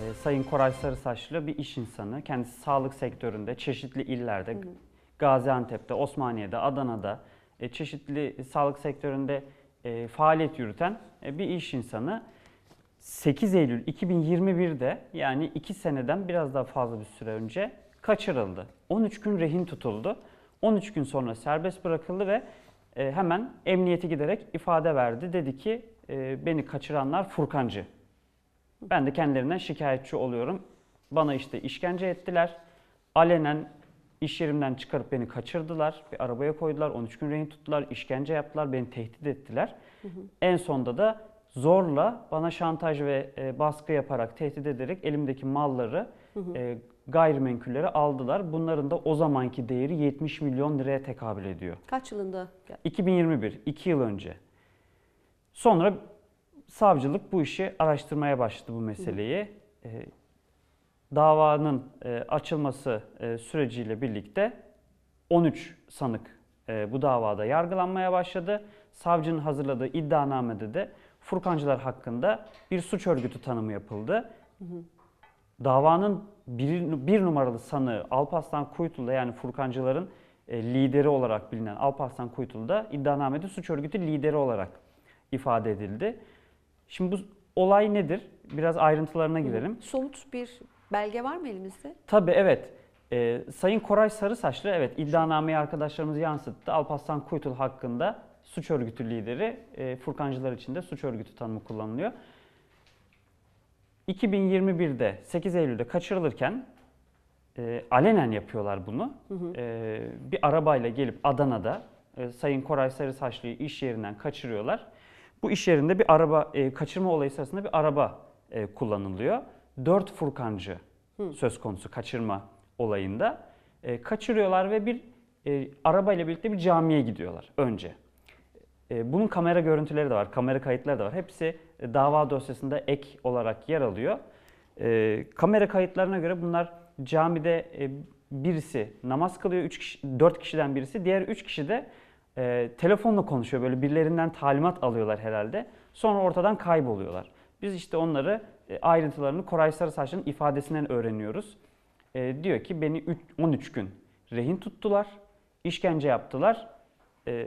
e, Sayın Koray Sarısaçlı bir iş insanı. Kendisi sağlık sektöründe çeşitli illerde, hı hı. Gaziantep'te, Osmaniye'de, Adana'da e, çeşitli sağlık sektöründe e, faaliyet yürüten e, bir iş insanı. 8 Eylül 2021'de yani 2 seneden biraz daha fazla bir süre önce kaçırıldı. 13 gün rehin tutuldu. 13 gün sonra serbest bırakıldı ve e, hemen emniyete giderek ifade verdi. Dedi ki e, beni kaçıranlar Furkancı ben de kendilerinden şikayetçi oluyorum. Bana işte işkence ettiler. Alenen iş yerimden çıkarıp beni kaçırdılar. Bir arabaya koydular. 13 gün rehin tuttular. işkence yaptılar. Beni tehdit ettiler. Hı hı. En sonda da zorla bana şantaj ve e, baskı yaparak, tehdit ederek elimdeki malları E, gayrimenkullere aldılar. Bunların da o zamanki değeri 70 milyon liraya tekabül ediyor. Kaç yılında? 2021, 2 yıl önce. Sonra savcılık bu işi araştırmaya başladı bu meseleyi. Ee, e, davanın açılması e, süreciyle birlikte 13 sanık e, bu davada yargılanmaya başladı. Savcının hazırladığı iddianamede de Furkancılar hakkında bir suç örgütü tanımı yapıldı. Hı hı. Davanın bir, bir numaralı sanığı Alparslan Kuytul'da yani Furkancıların e, lideri olarak bilinen Alparslan Kuytul'da iddianamede suç örgütü lideri olarak ifade edildi. Şimdi bu olay nedir? Biraz ayrıntılarına girelim. Somut bir belge var mı elimizde? Tabii evet. Ee, Sayın Koray Sarısaçlı evet iddianameyi arkadaşlarımız yansıttı. Alpaslan Kuytul hakkında suç örgütü lideri, e, Furkancılar için de suç örgütü tanımı kullanılıyor. 2021'de 8 Eylül'de kaçırılırken e, alenen yapıyorlar bunu. Hı hı. E, bir arabayla gelip Adana'da e, Sayın Koray Sarısaçlı'yı iş yerinden kaçırıyorlar. Bu iş yerinde bir araba e, kaçırma olayı sırasında bir araba e, kullanılıyor. Dört furkancı söz konusu kaçırma olayında. E, kaçırıyorlar ve bir e, arabayla birlikte bir camiye gidiyorlar önce. E, bunun kamera görüntüleri de var, kamera kayıtları da var. Hepsi e, dava dosyasında ek olarak yer alıyor. E, kamera kayıtlarına göre bunlar camide e, birisi namaz kılıyor, üç kişi, dört kişiden birisi, diğer üç kişi de e, telefonla konuşuyor. Böyle birilerinden talimat alıyorlar herhalde. Sonra ortadan kayboluyorlar. Biz işte onları e, ayrıntılarını Koray Sarısaç'ın ifadesinden öğreniyoruz. E, diyor ki beni 13 gün rehin tuttular, işkence yaptılar. E,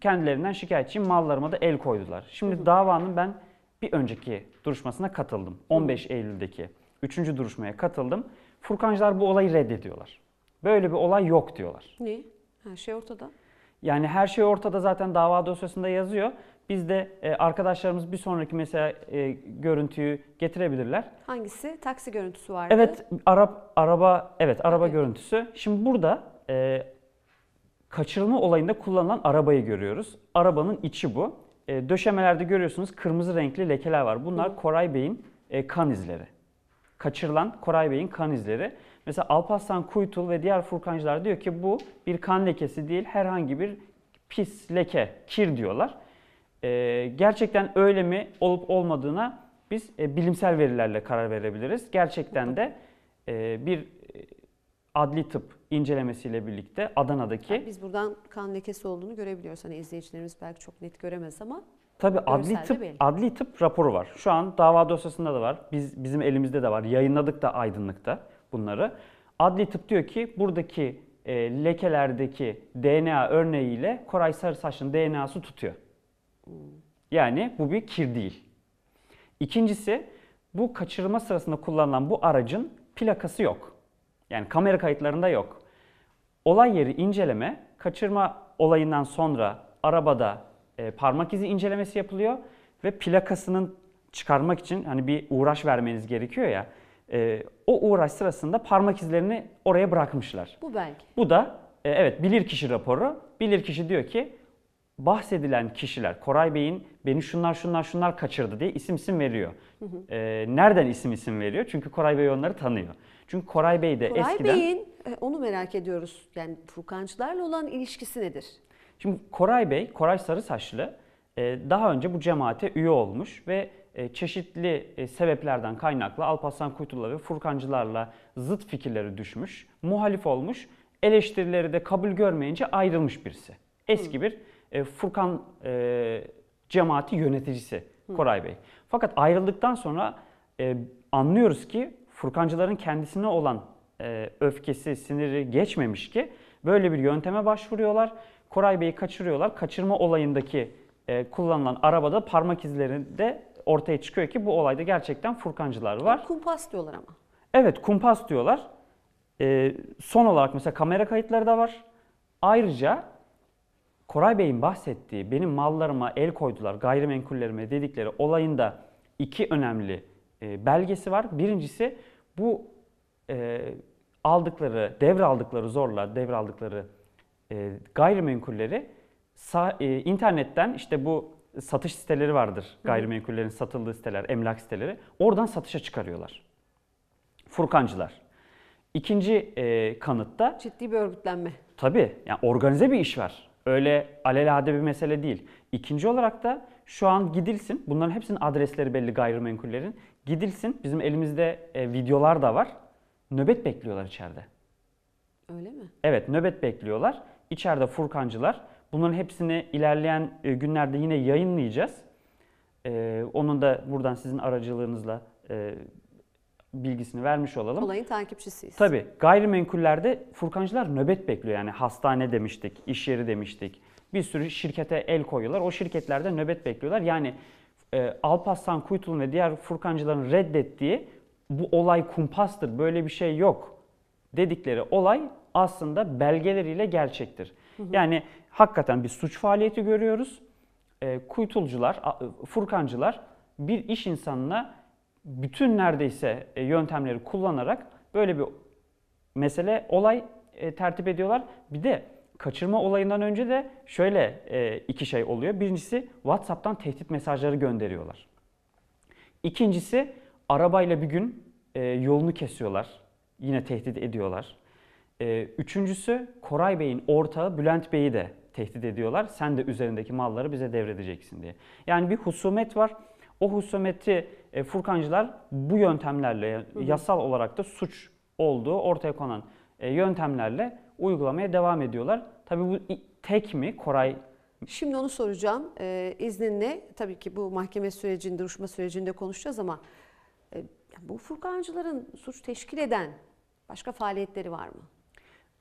kendilerinden şikayetçiyim, mallarıma da el koydular. Şimdi hı hı. davanın ben bir önceki duruşmasına katıldım. 15 Eylül'deki 3. duruşmaya katıldım. Furkancılar bu olayı reddediyorlar. Böyle bir olay yok diyorlar. Ne? Her şey ortada. Yani her şey ortada zaten dava dosyasında yazıyor. Biz de e, arkadaşlarımız bir sonraki mesela e, görüntüyü getirebilirler. Hangisi? Taksi görüntüsü vardı. Evet, Arap araba evet araba evet. görüntüsü. Şimdi burada e, kaçırılma olayında kullanılan arabayı görüyoruz. Arabanın içi bu. E, döşemelerde görüyorsunuz kırmızı renkli lekeler var. Bunlar Hı. Koray Bey'in e, kan izleri. Kaçırılan Koray Bey'in kan izleri. Mesela Alparslan Kuytul ve diğer Furkancılar diyor ki bu bir kan lekesi değil herhangi bir pis leke, kir diyorlar. Ee, gerçekten öyle mi olup olmadığına biz e, bilimsel verilerle karar verebiliriz. Gerçekten de e, bir e, adli tıp incelemesiyle birlikte Adana'daki... Yani biz buradan kan lekesi olduğunu görebiliyoruz. Hani izleyicilerimiz belki çok net göremez ama... Tabii adli tıp, belli. adli tıp raporu var. Şu an dava dosyasında da var. Biz Bizim elimizde de var. Yayınladık da aydınlıkta bunları. Adli tıp diyor ki buradaki e, lekelerdeki DNA örneğiyle Koray Sarısaç'ın DNA'sı tutuyor. Yani bu bir kir değil. İkincisi bu kaçırma sırasında kullanılan bu aracın plakası yok. Yani kamera kayıtlarında yok. Olay yeri inceleme kaçırma olayından sonra arabada e, parmak izi incelemesi yapılıyor ve plakasının çıkarmak için hani bir uğraş vermeniz gerekiyor ya e, o uğraş sırasında parmak izlerini oraya bırakmışlar. Bu belki. Bu da e, evet bilirkişi raporu. Bilirkişi diyor ki bahsedilen kişiler Koray Bey'in beni şunlar şunlar şunlar kaçırdı diye isim isim veriyor. Hı hı. E, nereden isim isim veriyor? Çünkü Koray Bey onları tanıyor. Çünkü Koray Bey de Koray eskiden... Koray Bey'in e, onu merak ediyoruz. Yani Furkancılarla olan ilişkisi nedir? Şimdi Koray Bey, Koray Sarı Saçlı e, daha önce bu cemaate üye olmuş ve e, çeşitli e, sebeplerden kaynaklı Alparslan Kuytul'la ve Furkancılarla zıt fikirleri düşmüş, muhalif olmuş, eleştirileri de kabul görmeyince ayrılmış birisi. Eski bir e, Furkan cemaati yöneticisi Koray Bey. Fakat ayrıldıktan sonra anlıyoruz ki Furkancıların kendisine olan öfkesi, siniri geçmemiş ki böyle bir yönteme başvuruyorlar. Koray Bey'i kaçırıyorlar. Kaçırma olayındaki kullanılan arabada parmak izlerinde ortaya çıkıyor ki bu olayda gerçekten Furkancılar var. Kumpas diyorlar ama. Evet kumpas diyorlar. Ee, son olarak mesela kamera kayıtları da var. Ayrıca Koray Bey'in bahsettiği benim mallarıma el koydular, gayrimenkullerime dedikleri olayında iki önemli e, belgesi var. Birincisi bu e, aldıkları, devraldıkları zorla devraldıkları e, gayrimenkulleri sa- e, internetten işte bu satış siteleri vardır. Gayrimenkullerin satıldığı siteler, emlak siteleri. Oradan satışa çıkarıyorlar. Furkancılar. İkinci e, kanıtta... Ciddi bir örgütlenme. Tabii. Yani organize bir iş var. Öyle alelade bir mesele değil. İkinci olarak da şu an gidilsin. Bunların hepsinin adresleri belli gayrimenkullerin. Gidilsin. Bizim elimizde e, videolar da var. Nöbet bekliyorlar içeride. Öyle mi? Evet nöbet bekliyorlar. İçeride furkancılar Bunların hepsini ilerleyen e, günlerde yine yayınlayacağız. E, onun da buradan sizin aracılığınızla e, bilgisini vermiş olalım. Olayın takipçisiyiz. Tabii. Gayrimenkullerde furkancılar nöbet bekliyor. Yani hastane demiştik, iş yeri demiştik. Bir sürü şirkete el koyuyorlar. O şirketlerde nöbet bekliyorlar. Yani e, Alparslan Kuytul'un ve diğer furkancıların reddettiği bu olay kumpastır, böyle bir şey yok dedikleri olay aslında belgeleriyle gerçektir. Hı hı. Yani hakikaten bir suç faaliyeti görüyoruz. E, kuytulcular, furkancılar bir iş insanına bütün neredeyse e, yöntemleri kullanarak böyle bir mesele, olay e, tertip ediyorlar. Bir de kaçırma olayından önce de şöyle iki şey oluyor. Birincisi WhatsApp'tan tehdit mesajları gönderiyorlar. İkincisi arabayla bir gün yolunu kesiyorlar. Yine tehdit ediyorlar. üçüncüsü Koray Bey'in ortağı Bülent Bey'i de tehdit ediyorlar. Sen de üzerindeki malları bize devredeceksin diye. Yani bir husumet var. O husumeti e, Furkancılar bu yöntemlerle hı hı. yasal olarak da suç olduğu ortaya konan e, yöntemlerle uygulamaya devam ediyorlar. Tabii bu tek mi Koray Şimdi onu soracağım. Ee, izninle tabii ki bu mahkeme sürecinde, duruşma sürecinde konuşacağız ama e, bu furkancıların suç teşkil eden başka faaliyetleri var mı?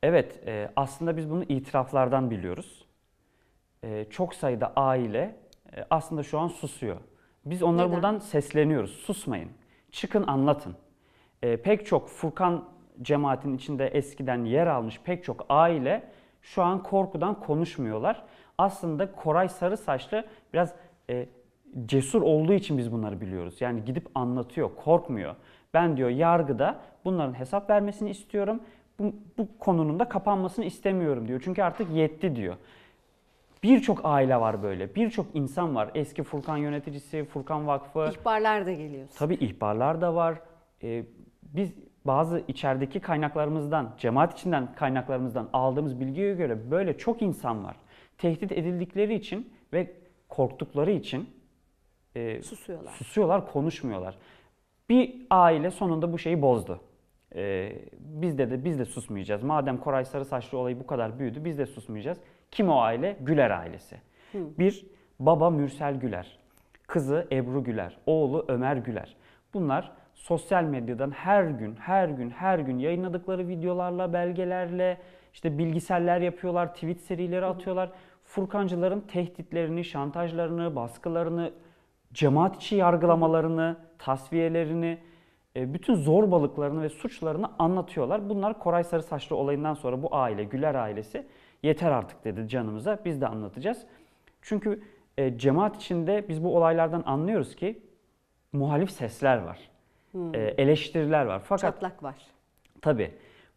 Evet, e, aslında biz bunu itiraflardan biliyoruz. E, çok sayıda aile e, aslında şu an susuyor. Biz onları Neden? buradan sesleniyoruz. Susmayın. Çıkın anlatın. E, pek çok Furkan cemaatin içinde eskiden yer almış pek çok aile şu an korkudan konuşmuyorlar. Aslında Koray Sarı Saçlı biraz e, cesur olduğu için biz bunları biliyoruz. Yani gidip anlatıyor, korkmuyor. Ben diyor yargıda bunların hesap vermesini istiyorum bu, bu konunun da kapanmasını istemiyorum diyor. Çünkü artık yetti diyor. Birçok aile var böyle. Birçok insan var. Eski Furkan yöneticisi, Furkan Vakfı. İhbarlar da geliyor. Tabii ihbarlar da var. Ee, biz bazı içerideki kaynaklarımızdan, cemaat içinden kaynaklarımızdan aldığımız bilgiye göre böyle çok insan var. Tehdit edildikleri için ve korktukları için e, susuyorlar. susuyorlar, konuşmuyorlar. Bir aile sonunda bu şeyi bozdu. Ee, biz de de biz de susmayacağız. Madem Koray Sarısaçlı olayı bu kadar büyüdü biz de susmayacağız. Kim o aile? Güler ailesi. Hı. Bir baba Mürsel Güler, kızı Ebru Güler, oğlu Ömer Güler. Bunlar sosyal medyadan her gün, her gün, her gün yayınladıkları videolarla, belgelerle işte bilgisayarlar yapıyorlar, tweet serileri atıyorlar. Furkancıların tehditlerini, şantajlarını, baskılarını, cemaat içi yargılamalarını, tasfiyelerini, e, bütün zorbalıklarını ve suçlarını anlatıyorlar. Bunlar Koray Sarı Saçlı olayından sonra bu aile, Güler ailesi yeter artık dedi canımıza. Biz de anlatacağız. Çünkü e, cemaat içinde biz bu olaylardan anlıyoruz ki muhalif sesler var. Hmm. E, eleştiriler var. Fakat çatlak var. Tabii.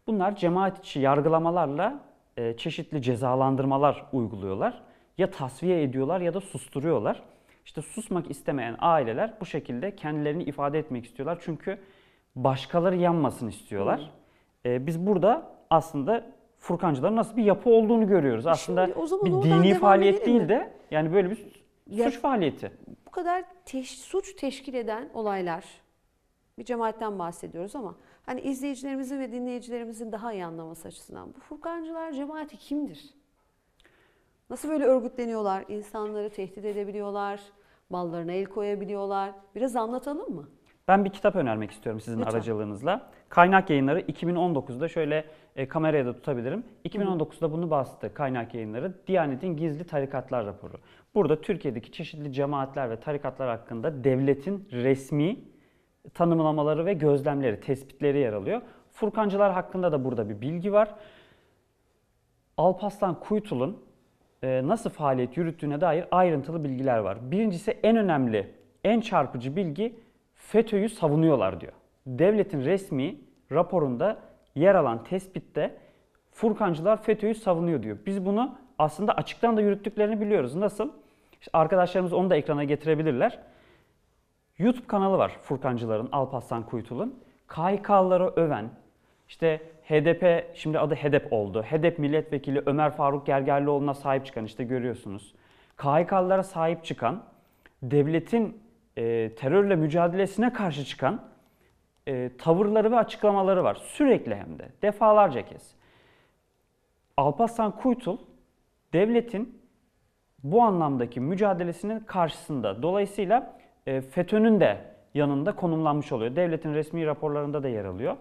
Bunlar cemaat içi yargılamalarla çeşitli cezalandırmalar uyguluyorlar. Ya tasfiye ediyorlar ya da susturuyorlar. İşte susmak istemeyen aileler bu şekilde kendilerini ifade etmek istiyorlar. Çünkü başkaları yanmasın istiyorlar. Ee, biz burada aslında Furkancıların nasıl bir yapı olduğunu görüyoruz. Aslında Şimdi o zaman bir dini devam faaliyet değil de yani böyle bir Ya- suç faaliyeti. Bu kadar teş- suç teşkil eden olaylar, bir cemaatten bahsediyoruz ama hani izleyicilerimizin ve dinleyicilerimizin daha iyi anlaması açısından bu Furkancılar cemaati kimdir? Nasıl böyle örgütleniyorlar, İnsanları tehdit edebiliyorlar, mallarına el koyabiliyorlar. Biraz anlatalım mı? Ben bir kitap önermek istiyorum sizin Lütfen. aracılığınızla. Kaynak Yayınları 2019'da şöyle e, kameraya da tutabilirim. 2019'da bunu bastı Kaynak Yayınları Diyanet'in Gizli Tarikatlar raporu. Burada Türkiye'deki çeşitli cemaatler ve tarikatlar hakkında devletin resmi tanımlamaları ve gözlemleri, tespitleri yer alıyor. Furkancılar hakkında da burada bir bilgi var. Alpaslan Kuytul'un e, nasıl faaliyet yürüttüğüne dair ayrıntılı bilgiler var. Birincisi en önemli, en çarpıcı bilgi FETÖ'yü savunuyorlar diyor. Devletin resmi raporunda yer alan tespitte Furkancılar FETÖ'yü savunuyor diyor. Biz bunu aslında açıktan da yürüttüklerini biliyoruz. Nasıl? İşte arkadaşlarımız onu da ekrana getirebilirler. YouTube kanalı var Furkancıların, Alparslan Kuytul'un. KHK'ları öven, işte HDP, şimdi adı HDP oldu. HDP milletvekili Ömer Faruk Gergerlioğlu'na sahip çıkan işte görüyorsunuz. KHK'lılara sahip çıkan, devletin e, terörle mücadelesine karşı çıkan e, tavırları ve açıklamaları var. Sürekli hem de. Defalarca kez. Alparslan Kuytul devletin bu anlamdaki mücadelesinin karşısında. Dolayısıyla e, FETÖ'nün de yanında konumlanmış oluyor. Devletin resmi raporlarında da yer alıyor.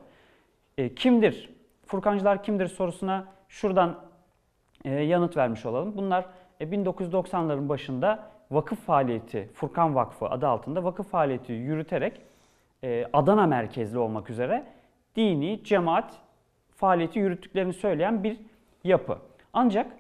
E, kimdir? Furkancılar kimdir sorusuna şuradan e, yanıt vermiş olalım. Bunlar e, 1990'ların başında vakıf faaliyeti, Furkan Vakfı adı altında vakıf faaliyeti yürüterek e, Adana merkezli olmak üzere dini cemaat faaliyeti yürüttüklerini söyleyen bir yapı. Ancak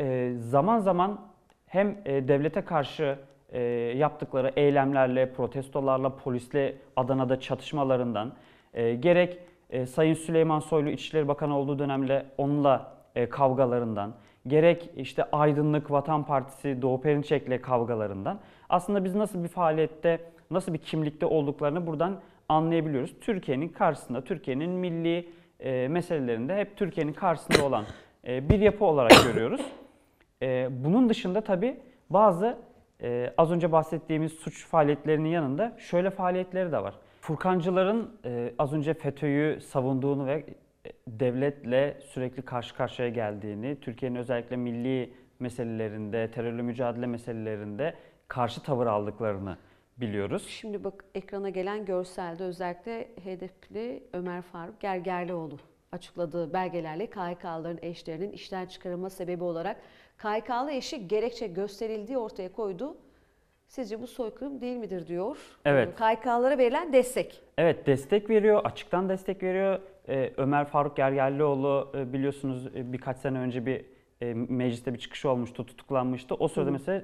e, zaman zaman hem e, devlete karşı e, yaptıkları eylemlerle, protestolarla, polisle Adana'da çatışmalarından e, gerek e, Sayın Süleyman Soylu İçişleri Bakanı olduğu dönemde onunla e, kavgalarından, gerek işte Aydınlık Vatan Partisi Doğu Perinçek'le kavgalarından aslında biz nasıl bir faaliyette, nasıl bir kimlikte olduklarını buradan anlayabiliyoruz. Türkiye'nin karşısında, Türkiye'nin milli e, meselelerinde hep Türkiye'nin karşısında olan e, bir yapı olarak görüyoruz. E, bunun dışında tabii bazı e, az önce bahsettiğimiz suç faaliyetlerinin yanında şöyle faaliyetleri de var. Furkancıların e, az önce FETÖ'yü savunduğunu ve e, devletle sürekli karşı karşıya geldiğini, Türkiye'nin özellikle milli meselelerinde, terörle mücadele meselelerinde karşı tavır aldıklarını biliyoruz. Şimdi bak ekrana gelen görselde özellikle hedefli Ömer Faruk Gergerlioğlu açıkladığı belgelerle KHK'ların eşlerinin işten çıkarılma sebebi olarak KHK'lı eşi gerekçe gösterildiği ortaya koydu Sizce bu soykırım değil midir diyor. Evet. Ee, KYK'lara verilen destek. Evet destek veriyor, açıktan destek veriyor. Ee, Ömer Faruk Gergerlioğlu e, biliyorsunuz e, birkaç sene önce bir e, mecliste bir çıkışı olmuştu, tutuklanmıştı. O sırada Hı. mesela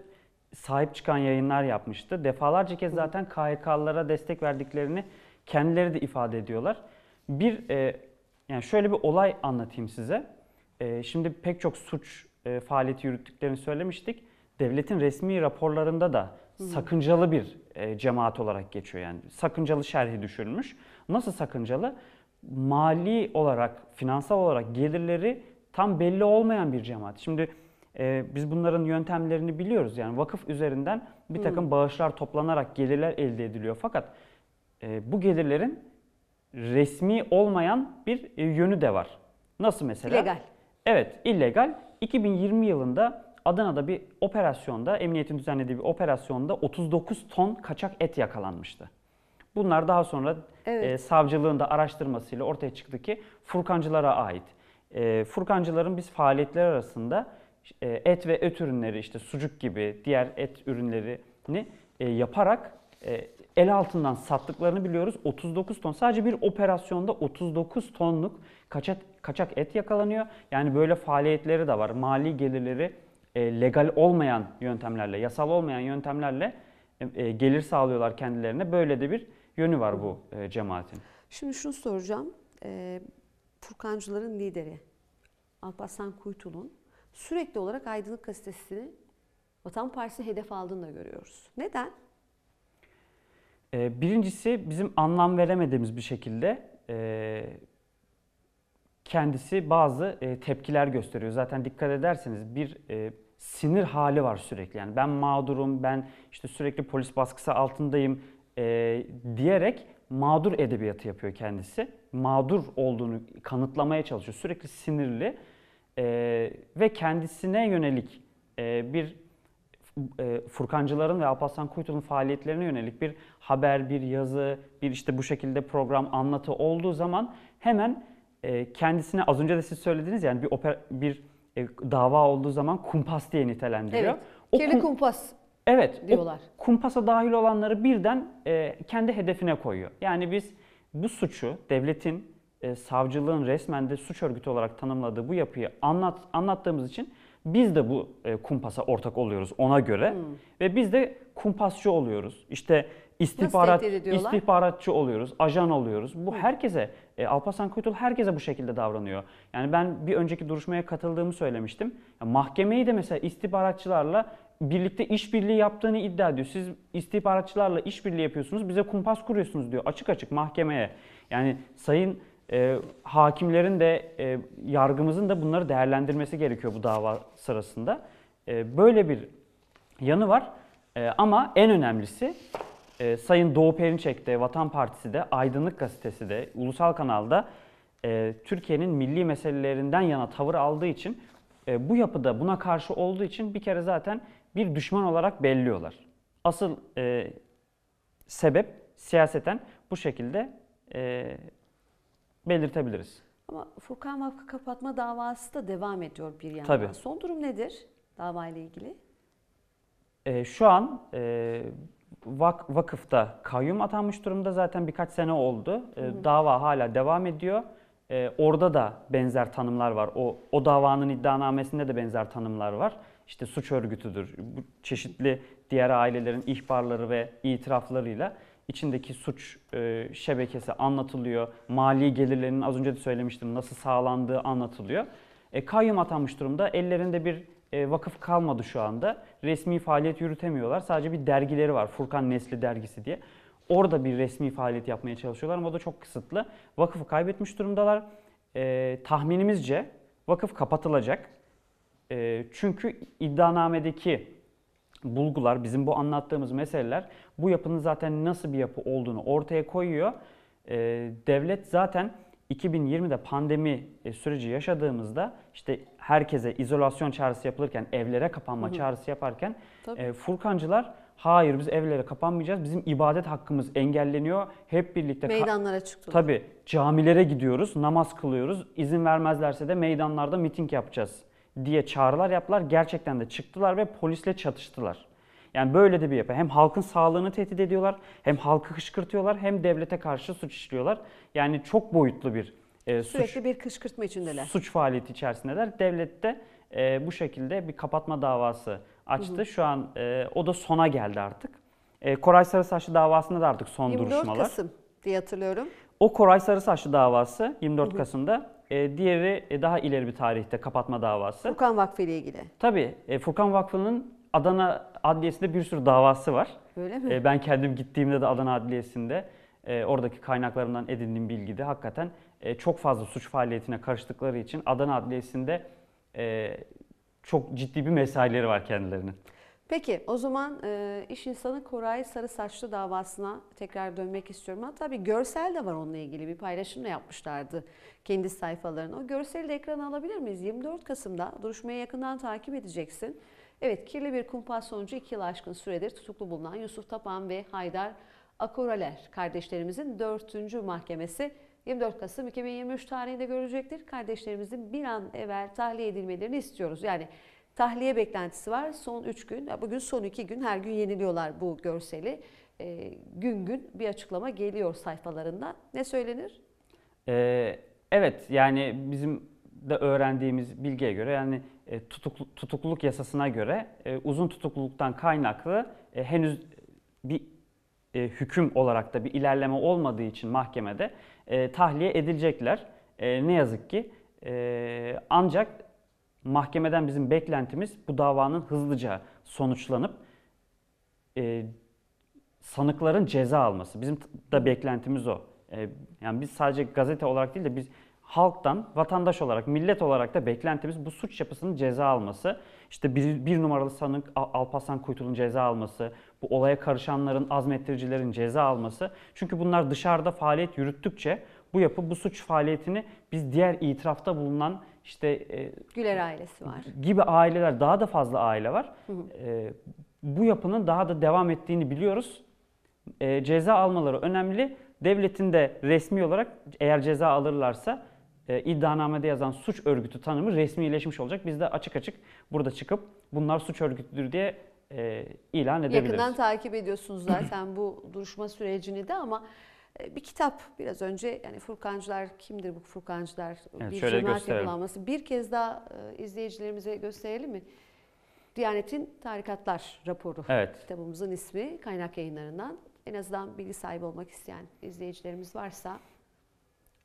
sahip çıkan yayınlar yapmıştı. Defalarca kez zaten KYK'lara destek verdiklerini kendileri de ifade ediyorlar. Bir e, yani şöyle bir olay anlatayım size. E, şimdi pek çok suç e, faaliyeti yürüttüklerini söylemiştik. Devletin resmi raporlarında da sakıncalı bir e, cemaat olarak geçiyor yani. Sakıncalı şerhi düşürmüş Nasıl sakıncalı? Mali olarak, finansal olarak gelirleri tam belli olmayan bir cemaat. Şimdi e, biz bunların yöntemlerini biliyoruz. Yani vakıf üzerinden bir takım hmm. bağışlar toplanarak gelirler elde ediliyor. Fakat e, bu gelirlerin resmi olmayan bir e, yönü de var. Nasıl mesela? İllegal. Evet, illegal. 2020 yılında Adana'da bir operasyonda, emniyetin düzenlediği bir operasyonda 39 ton kaçak et yakalanmıştı. Bunlar daha sonra evet. e, savcılığın da araştırmasıyla ortaya çıktı ki furkancılara ait. E, furkancıların biz faaliyetler arasında e, et ve et ürünleri işte sucuk gibi diğer et ürünlerini e, yaparak e, el altından sattıklarını biliyoruz. 39 ton sadece bir operasyonda 39 tonluk kaçak, kaçak et yakalanıyor. Yani böyle faaliyetleri de var. Mali gelirleri e, legal olmayan yöntemlerle, yasal olmayan yöntemlerle e, e, gelir sağlıyorlar kendilerine. Böyle de bir yönü var bu e, cemaatin. Şimdi şunu soracağım. E, Furkancıların lideri Alparslan Kuytul'un sürekli olarak Aydınlık Gazetesi'ni Vatan Partisi hedef aldığını da görüyoruz. Neden? E, birincisi bizim anlam veremediğimiz bir şekilde e, kendisi bazı e, tepkiler gösteriyor. Zaten dikkat ederseniz bir e, sinir hali var sürekli. Yani ben mağdurum, ben işte sürekli polis baskısı altındayım e, diyerek mağdur edebiyatı yapıyor kendisi. Mağdur olduğunu kanıtlamaya çalışıyor. Sürekli sinirli ve kendisine yönelik bir e, Furkancıların ve Alparslan Kuytu'nun faaliyetlerine yönelik bir haber, bir yazı, bir işte bu şekilde program, anlatı olduğu zaman hemen ee, kendisine az önce de siz söylediniz yani bir opera, bir e, dava olduğu zaman kumpas diye nitelendiriyor. Evet. O Kirli kum, kumpas. Evet. Diyorlar. O kumpasa dahil olanları birden e, kendi hedefine koyuyor. Yani biz bu suçu devletin e, savcılığın resmen de suç örgütü olarak tanımladığı bu yapıyı anlat anlattığımız için biz de bu e, kumpasa ortak oluyoruz ona göre hmm. ve biz de kumpasçı oluyoruz. İşte istihbarat istihbaratçı oluyoruz, ajan oluyoruz. Bu herkese e, Alparslan Kuytul herkese bu şekilde davranıyor. Yani ben bir önceki duruşmaya katıldığımı söylemiştim. Ya mahkemeyi de mesela istihbaratçılarla birlikte işbirliği yaptığını iddia ediyor. Siz istihbaratçılarla işbirliği yapıyorsunuz, bize kumpas kuruyorsunuz diyor açık açık mahkemeye. Yani sayın e, hakimlerin de e, yargımızın da bunları değerlendirmesi gerekiyor bu dava sırasında. E, böyle bir yanı var. E, ama en önemlisi e, Sayın Doğu Perinçek de, Vatan Partisi de, Aydınlık Gazetesi de, Ulusal Kanal'da e, Türkiye'nin milli meselelerinden yana tavır aldığı için e, bu yapıda buna karşı olduğu için bir kere zaten bir düşman olarak belliyorlar. Asıl e, sebep siyaseten bu şekilde e, belirtebiliriz. Ama Furkan Vakfı kapatma davası da devam ediyor bir yandan. Tabii. Son durum nedir davayla ilgili? E, şu an e, vak vakıfta kayyum atanmış durumda zaten birkaç sene oldu. E, dava hala devam ediyor. E, orada da benzer tanımlar var. O, o davanın iddianamesinde de benzer tanımlar var. İşte suç örgütüdür. Bu çeşitli diğer ailelerin ihbarları ve itiraflarıyla içindeki suç e, şebekesi anlatılıyor. Mali gelirlerinin az önce de söylemiştim nasıl sağlandığı anlatılıyor. E, kayyum atanmış durumda. Ellerinde bir e, vakıf kalmadı şu anda. Resmi faaliyet yürütemiyorlar. Sadece bir dergileri var. Furkan Nesli dergisi diye. Orada bir resmi faaliyet yapmaya çalışıyorlar ama o da çok kısıtlı. Vakıfı kaybetmiş durumdalar. E, tahminimizce vakıf kapatılacak. E, çünkü iddianamedeki bulgular, bizim bu anlattığımız meseleler bu yapının zaten nasıl bir yapı olduğunu ortaya koyuyor. E, devlet zaten 2020'de pandemi e, süreci yaşadığımızda işte herkese izolasyon çağrısı yapılırken, evlere kapanma Hı-hı. çağrısı yaparken Tabii. E, Furkancılar hayır biz evlere kapanmayacağız. Bizim ibadet hakkımız engelleniyor. Hep birlikte meydanlara çıktılar Tabii camilere gidiyoruz, namaz kılıyoruz. İzin vermezlerse de meydanlarda miting yapacağız diye çağrılar yaptılar. Gerçekten de çıktılar ve polisle çatıştılar. Yani böyle de bir yapı. Hem halkın sağlığını tehdit ediyorlar, hem halkı kışkırtıyorlar, hem devlete karşı suç işliyorlar. Yani çok boyutlu bir e, Sürekli suç, bir kışkırtma içindeler. Suç faaliyeti içerisindeler. Devlet de e, bu şekilde bir kapatma davası açtı. Hı hı. Şu an e, o da sona geldi artık. E, Koray Sarısaçlı davasında da artık son 24 duruşmalar. 24 Kasım diye hatırlıyorum. O Koray Sarısaçlı davası 24 hı hı. Kasım'da. E, diğeri e, daha ileri bir tarihte kapatma davası. Furkan Vakfı ile ilgili. Tabii. E, Furkan Vakfı'nın Adana Adliyesi'nde bir sürü davası var. Öyle mi? Ee, ben kendim gittiğimde de Adana Adliyesi'nde e, oradaki kaynaklarından edindiğim bilgide hakikaten e, çok fazla suç faaliyetine karıştıkları için Adana Adliyesi'nde e, çok ciddi bir mesaileri var kendilerinin. Peki o zaman e, iş insanı Koray Sarı Saçlı davasına tekrar dönmek istiyorum. Hatta bir görsel de var onunla ilgili bir paylaşım da yapmışlardı kendi sayfalarına. O görseli de ekrana alabilir miyiz? 24 Kasım'da duruşmaya yakından takip edeceksin. Evet kirli bir kumpas sonucu iki yıl aşkın süredir tutuklu bulunan Yusuf Tapan ve Haydar Akoraler kardeşlerimizin 4. mahkemesi 24 Kasım 2023 tarihinde görecektir. Kardeşlerimizin bir an evvel tahliye edilmelerini istiyoruz. Yani tahliye beklentisi var. Son 3 gün, bugün son 2 gün her gün yeniliyorlar bu görseli. E, gün gün bir açıklama geliyor sayfalarında. Ne söylenir? Ee, evet yani bizim de öğrendiğimiz bilgiye göre yani e, tutuklu, tutukluluk yasasına göre e, uzun tutukluluktan kaynaklı e, henüz bir e, hüküm olarak da bir ilerleme olmadığı için mahkemede e, tahliye edilecekler. E, ne yazık ki. E, ancak mahkemeden bizim beklentimiz bu davanın hızlıca sonuçlanıp e, sanıkların ceza alması. Bizim da beklentimiz o. E, yani biz sadece gazete olarak değil de biz halktan, vatandaş olarak, millet olarak da beklentimiz bu suç yapısının ceza alması. İşte bir, bir numaralı sanık Alpaslan Kuytul'un ceza alması, bu olaya karışanların, azmettiricilerin ceza alması. Çünkü bunlar dışarıda faaliyet yürüttükçe bu yapı, bu suç faaliyetini biz diğer itirafta bulunan işte... E, Güler ailesi var. Gibi aileler, daha da fazla aile var. Hı hı. E, bu yapının daha da devam ettiğini biliyoruz. E, ceza almaları önemli. Devletin de resmi olarak eğer ceza alırlarsa e, iddianamede yazan suç örgütü tanımı resmileşmiş olacak. Biz de açık açık burada çıkıp bunlar suç örgütüdür diye e, ilan edebiliriz. Yakından takip ediyorsunuz zaten bu duruşma sürecini de ama e, bir kitap biraz önce yani Furkancılar kimdir bu Furkancılar evet, bir cemaat yapılanması bir kez daha e, izleyicilerimize gösterelim mi? Diyanet'in Tarikatlar raporu evet. kitabımızın ismi kaynak yayınlarından en azından bilgi sahibi olmak isteyen izleyicilerimiz varsa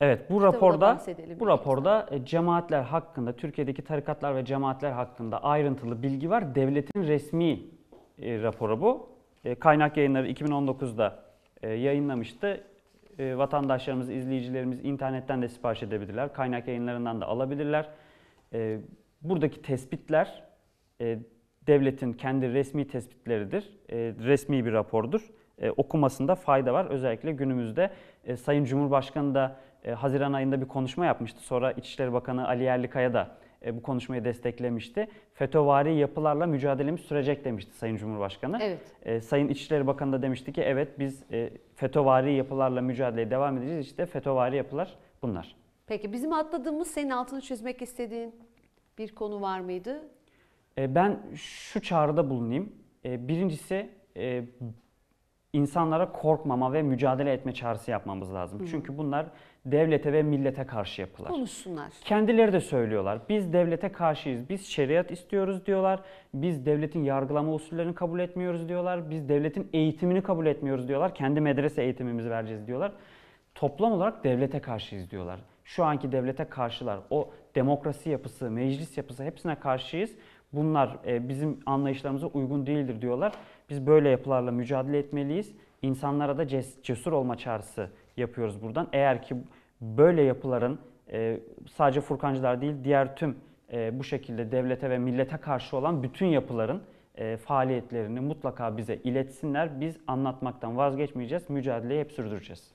Evet bu raporda bu raporda e, cemaatler hakkında Türkiye'deki tarikatlar ve cemaatler hakkında ayrıntılı bilgi var. Devletin resmi e, raporu bu. E, kaynak Yayınları 2019'da e, yayınlamıştı. E, vatandaşlarımız, izleyicilerimiz internetten de sipariş edebilirler. Kaynak Yayınlarından da alabilirler. E, buradaki tespitler e, devletin kendi resmi tespitleridir. E, resmi bir rapordur. E, okumasında fayda var. Özellikle günümüzde e, Sayın Cumhurbaşkanı da e, Haziran ayında bir konuşma yapmıştı. Sonra İçişleri Bakanı Ali Yerlikaya da e, bu konuşmayı desteklemişti. FETÖ'vari yapılarla mücadelemiz sürecek demişti Sayın Cumhurbaşkanı. Evet. E, Sayın İçişleri Bakanı da demişti ki evet biz e, FETÖ'vari yapılarla mücadeleye devam edeceğiz. İşte FETÖ'vari yapılar bunlar. Peki bizim atladığımız senin altını çizmek istediğin bir konu var mıydı? ben şu çağrıda bulunayım. birincisi insanlara korkmama ve mücadele etme çağrısı yapmamız lazım. Hı. Çünkü bunlar devlete ve millete karşı yapılar. Konuşsunlar. Kendileri de söylüyorlar. Biz devlete karşıyız. Biz şeriat istiyoruz diyorlar. Biz devletin yargılama usullerini kabul etmiyoruz diyorlar. Biz devletin eğitimini kabul etmiyoruz diyorlar. Kendi medrese eğitimimizi vereceğiz diyorlar. Toplam olarak devlete karşıyız diyorlar. Şu anki devlete karşılar. O demokrasi yapısı, meclis yapısı hepsine karşıyız. Bunlar e, bizim anlayışlarımıza uygun değildir diyorlar. Biz böyle yapılarla mücadele etmeliyiz. İnsanlara da cesur olma çağrısı yapıyoruz buradan. Eğer ki böyle yapıların e, sadece Furkancılar değil diğer tüm e, bu şekilde devlete ve millete karşı olan bütün yapıların e, faaliyetlerini mutlaka bize iletsinler. Biz anlatmaktan vazgeçmeyeceğiz, mücadeleyi hep sürdüreceğiz.